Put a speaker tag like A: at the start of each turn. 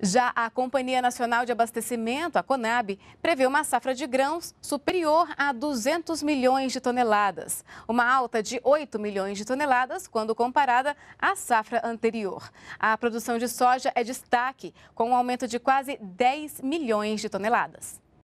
A: Já a Companhia Nacional de Abastecimento, a CONAB, prevê uma safra de grãos superior a 200 milhões de toneladas, uma alta de 8 milhões de toneladas quando comparada à safra anterior. A produção de soja é destaque, com um aumento de quase 10 milhões de toneladas.